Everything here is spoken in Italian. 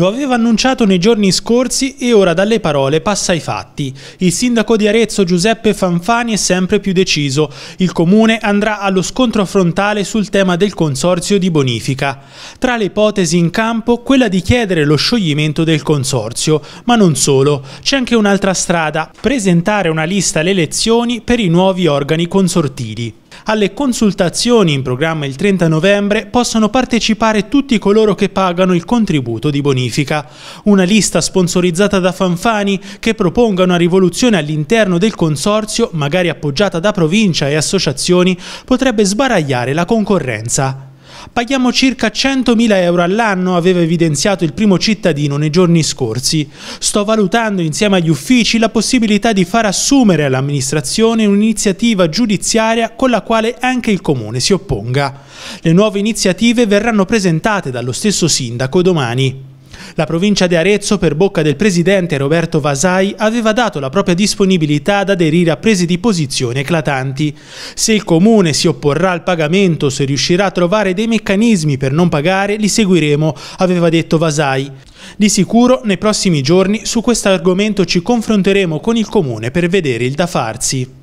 Lo aveva annunciato nei giorni scorsi e ora dalle parole passa ai fatti. Il sindaco di Arezzo Giuseppe Fanfani è sempre più deciso. Il comune andrà allo scontro frontale sul tema del consorzio di bonifica. Tra le ipotesi in campo, quella di chiedere lo scioglimento del consorzio. Ma non solo, c'è anche un'altra strada, presentare una lista alle elezioni per i nuovi organi consortili. Alle consultazioni in programma il 30 novembre possono partecipare tutti coloro che pagano il contributo di bonifica. Una lista sponsorizzata da Fanfani che proponga una rivoluzione all'interno del consorzio, magari appoggiata da provincia e associazioni, potrebbe sbaragliare la concorrenza. Paghiamo circa 100.000 euro all'anno, aveva evidenziato il primo cittadino nei giorni scorsi. Sto valutando insieme agli uffici la possibilità di far assumere all'amministrazione un'iniziativa giudiziaria con la quale anche il comune si opponga. Le nuove iniziative verranno presentate dallo stesso sindaco domani. La provincia di Arezzo, per bocca del presidente Roberto Vasai, aveva dato la propria disponibilità ad aderire a prese di posizione eclatanti. Se il comune si opporrà al pagamento, se riuscirà a trovare dei meccanismi per non pagare, li seguiremo, aveva detto Vasai. Di sicuro nei prossimi giorni su questo argomento ci confronteremo con il comune per vedere il da farsi.